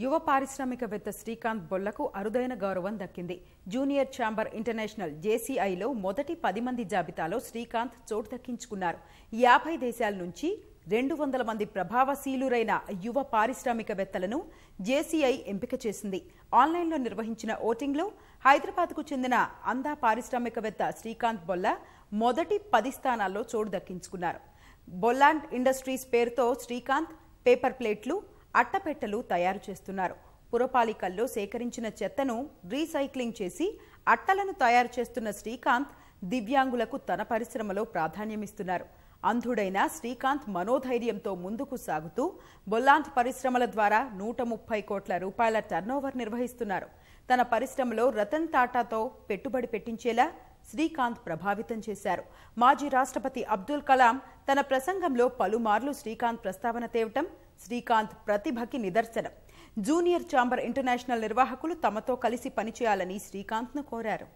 యువ పారిశ్రామికవేత్త శ్రీకాంత్ బొల్లకు అరుదైన గౌరవం దక్కింది జూనియర్ ఛాంబర్ ఇంటర్నేషనల్ జేసీఐలో మొదటి పది మంది జాబితాలో శ్రీకాంత్ చోటు దక్కించుకున్నారు యాభై దేశాల నుంచి రెండు వందల మంది ప్రభావశీలురైన యువ పారిశ్రామికవేత్తలను జేసీఐ ఎంపిక చేసింది ఆన్లైన్లో నిర్వహించిన ఓటింగ్లో హైదరాబాద్కు చెందిన అందా పారిశ్రామికవేత్త శ్రీకాంత్ బొల్ల మొదటి పది స్థానాల్లో చోటు దక్కించుకున్నారు బొల్లాండ్ ఇండస్ట్రీస్ పేరుతో శ్రీకాంత్ పేపర్ ప్లేట్లు అట్టపెట్టెలు తయారు చేస్తున్నారు పురపాలికల్లో సేకరించిన చెత్తను రీసైక్లింగ్ చేసి అట్టలను తయారు చేస్తున్న శ్రీకాంత్ దివ్యాంగులకు తన పరిశ్రమలో ప్రాధాన్యమిస్తున్నారు అంధుడైన శ్రీకాంత్ మనోధైర్యంతో ముందుకు సాగుతూ బొల్లాంత్ పరిశ్రమల ద్వారా నూట ముప్పై కోట్ల రూపాయల టర్నోవర్ నిర్వహిస్తున్నారు తన పరిశ్రమలో రతన్ టాటాతో పెట్టుబడి పెట్టించేలా శ్రీకాంత్ ప్రభావితం చేశారు మాజీ రాష్ట్రపతి అబ్దుల్ కలాం తన ప్రసంగంలో పలుమార్లు శ్రీకాంత్ ప్రస్తావన తేవటం శ్రీకాంత్ ప్రతిభకి నిదర్శనం జూనియర్ ఛాంబర్ ఇంటర్నేషనల్ నిర్వాహకులు తమతో కలిసి పనిచేయాలని శ్రీకాంత్ను కోరారు